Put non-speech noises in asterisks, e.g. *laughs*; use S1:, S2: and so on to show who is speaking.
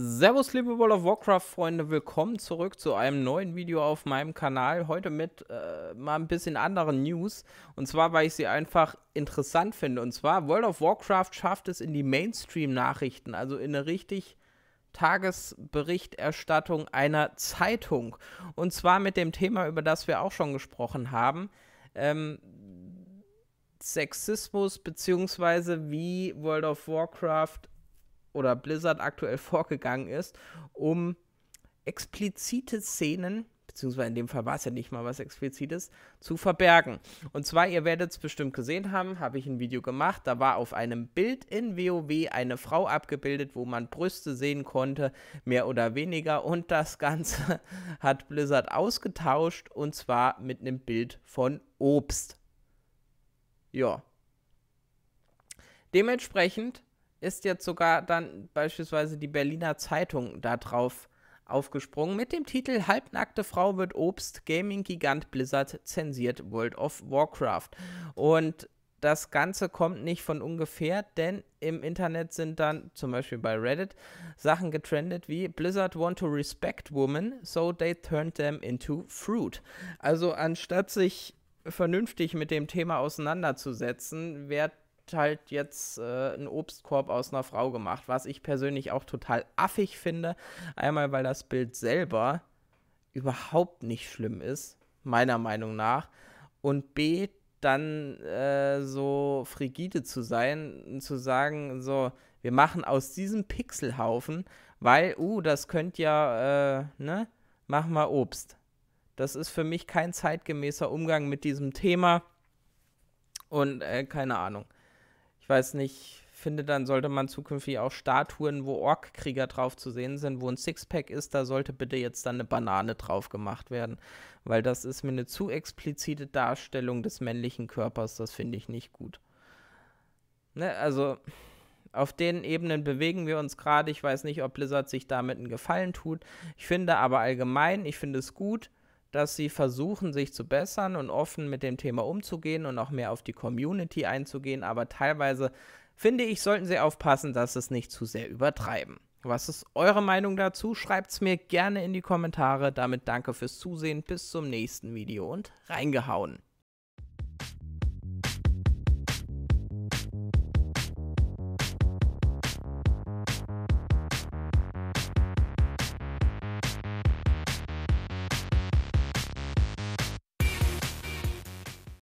S1: Servus liebe World of Warcraft Freunde, willkommen zurück zu einem neuen Video auf meinem Kanal. Heute mit äh, mal ein bisschen anderen News und zwar, weil ich sie einfach interessant finde. Und zwar, World of Warcraft schafft es in die Mainstream-Nachrichten, also in eine richtig Tagesberichterstattung einer Zeitung. Und zwar mit dem Thema, über das wir auch schon gesprochen haben. Ähm, Sexismus beziehungsweise wie World of Warcraft oder Blizzard aktuell vorgegangen ist, um explizite Szenen, beziehungsweise in dem Fall war es ja nicht mal was Explizites, zu verbergen. Und zwar, ihr werdet es bestimmt gesehen haben, habe ich ein Video gemacht, da war auf einem Bild in WoW eine Frau abgebildet, wo man Brüste sehen konnte, mehr oder weniger. Und das Ganze *laughs* hat Blizzard ausgetauscht und zwar mit einem Bild von Obst. Ja. Dementsprechend ist jetzt sogar dann beispielsweise die Berliner Zeitung darauf aufgesprungen mit dem Titel Halbnackte Frau wird Obst, Gaming-Gigant Blizzard zensiert World of Warcraft. Und das Ganze kommt nicht von ungefähr, denn im Internet sind dann zum Beispiel bei Reddit Sachen getrendet wie Blizzard want to respect women, so they turned them into fruit. Also anstatt sich vernünftig mit dem Thema auseinanderzusetzen, wird halt jetzt äh, einen Obstkorb aus einer Frau gemacht, was ich persönlich auch total affig finde. Einmal, weil das Bild selber überhaupt nicht schlimm ist, meiner Meinung nach. Und B, dann äh, so frigide zu sein, zu sagen, so, wir machen aus diesem Pixelhaufen, weil, uh, das könnt ja, äh, ne, mach mal Obst. Das ist für mich kein zeitgemäßer Umgang mit diesem Thema und äh, keine Ahnung ich weiß nicht, finde, dann sollte man zukünftig auch Statuen, wo Ork-Krieger drauf zu sehen sind, wo ein Sixpack ist, da sollte bitte jetzt dann eine Banane drauf gemacht werden, weil das ist mir eine zu explizite Darstellung des männlichen Körpers, das finde ich nicht gut. Ne, also auf den Ebenen bewegen wir uns gerade. Ich weiß nicht, ob Blizzard sich damit einen Gefallen tut. Ich finde aber allgemein, ich finde es gut, dass sie versuchen, sich zu bessern und offen mit dem Thema umzugehen und auch mehr auf die Community einzugehen. Aber teilweise, finde ich, sollten sie aufpassen, dass sie es nicht zu sehr übertreiben. Was ist eure Meinung dazu? Schreibt es mir gerne in die Kommentare. Damit danke fürs Zusehen. Bis zum nächsten Video und reingehauen.